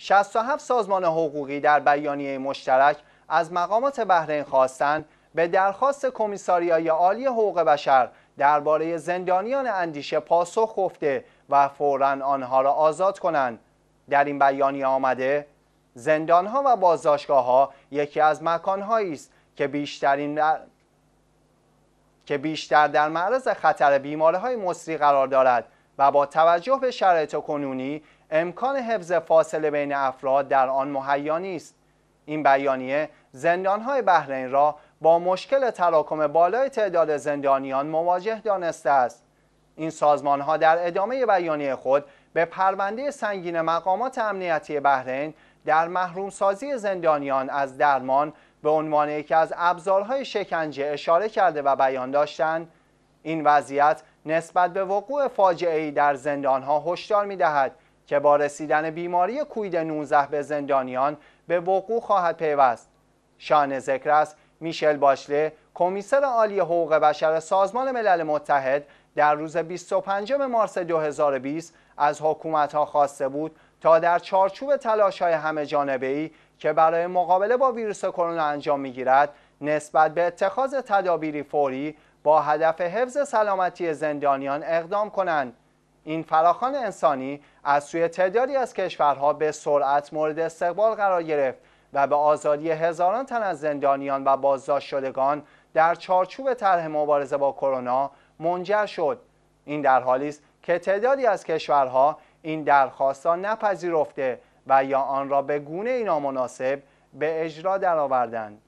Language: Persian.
67 سازمان حقوقی در بیانیه مشترک از مقامات بحرین خواستند به درخواست کمیساریای عالی حقوق بشر درباره زندانیان اندیشه پاسخ گفته و فورا آنها را آزاد کنند در این بیانیه آمده زندانها و ها یکی از مکانهایی است که بیشترین که بیشتر در معرض خطر بیماری های مصری قرار دارد و با توجه به شرایط کنونی امکان حفظ فاصله بین افراد در آن مهیا نیست این بیانیه زندانهای بحرین را با مشکل تراکم بالای تعداد زندانیان مواجه دانسته است این سازمان ها در ادامه بیانیه خود به پرونده سنگین مقامات امنیتی بحرین در محروم سازی زندانیان از درمان به عنوان یکی از ابزارهای شکنجه اشاره کرده و بیان داشتند این وضعیت نسبت به وقوع فاجعه در زندان ها هشدار می دهد که با رسیدن بیماری کوید 19 به زندانیان به وقوع خواهد پیوست. شان ذکر است میشل باشله کمیسر عالی حقوق بشر سازمان ملل متحد در روز 25 مارس 2020 از حکومت ها خواسته بود تا در چارچوب تلاش های همه جانبه ای که برای مقابله با ویروس کرونا انجام می گیرد نسبت به اتخاذ تدابیری فوری با هدف حفظ سلامتی زندانیان اقدام کنند این فراخان انسانی از سوی تعدادی از کشورها به سرعت مورد استقبال قرار گرفت و به آزادی هزاران تن از زندانیان و بازداشت شدگان در چارچوب طرح مبارزه با کرونا منجر شد این در حالی است که تعدادی از کشورها این درخواست را نپذیرفته و یا آن را به گونه نامناسب به اجرا درآوردند